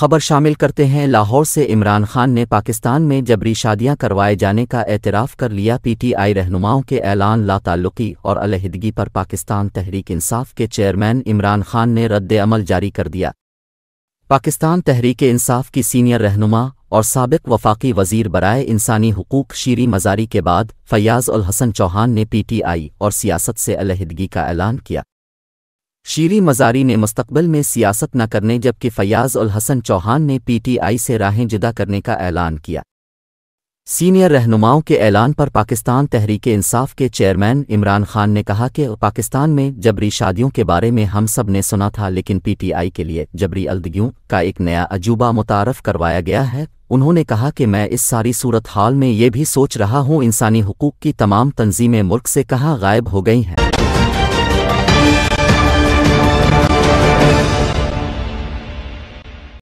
खबर शामिल करते हैं लाहौर से इमरान खान ने पाकिस्तान में जबरी शादियां करवाए जाने का एतराफ़ कर लिया पीटीआई रहनुमाओं के ऐलान लाताल्लुकी और अलहदगी पर पाकिस्तान तहरीक इंसाफ के चेयरमैन इमरान खान ने रद्द अमल जारी कर दिया पाकिस्तान तहरीक इंसाफ की सीनियर रहनुमा और सबक वफाकी वजीर बरए इंसानी हकूक शीरी मजारी के बाद फैयाज़ उल हसन चौहान ने पीटीआई और सियासत से अलहदगी का ऐलान किया शीरी मजारी ने मुस्तबिल में सियासत न करने जबकि फयाज उल हसन चौहान ने पीटीआई से राहें जुदा करने का ऐलान किया सीनियर रहनुमाओं के ऐलान पर पाकिस्तान तहरीक इंसाफ के चेयरमैन इमरान खान ने कहा कि पाकिस्तान में जबरी शादियों के बारे में हम सब ने सुना था लेकिन पीटीआई के लिए जबरी अलदगियों का एक नया अजूबा मुतारफ करवाया गया है उन्होंने कहा कि मैं इस सारी सूरत हाल में ये भी सोच रहा हूँ इंसानी हकूक़ की तमाम तंजीमें मुल्क से कहाँ गायब हो गई हैं